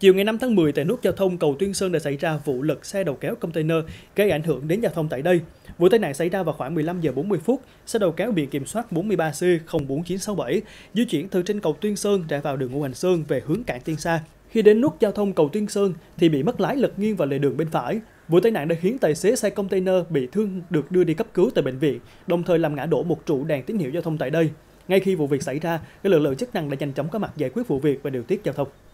Chiều ngày 5 tháng 10 tại nút giao thông cầu Tuyên Sơn đã xảy ra vụ lật xe đầu kéo container gây ảnh hưởng đến giao thông tại đây. Vụ tai nạn xảy ra vào khoảng 15 giờ 40 phút, xe đầu kéo biển kiểm soát 43C04967 di chuyển từ trên cầu Tuyên Sơn rẽ vào đường Ngô Hành Sơn về hướng cảng Tiên Sa. Khi đến nút giao thông cầu Tuyên Sơn thì bị mất lái lật nghiêng vào lề đường bên phải. Vụ tai nạn đã khiến tài xế xe container bị thương được đưa đi cấp cứu tại bệnh viện, đồng thời làm ngã đổ một trụ đèn tín hiệu giao thông tại đây. Ngay khi vụ việc xảy ra, các lực lượng chức năng đã nhanh chóng có mặt giải quyết vụ việc và điều tiết giao thông.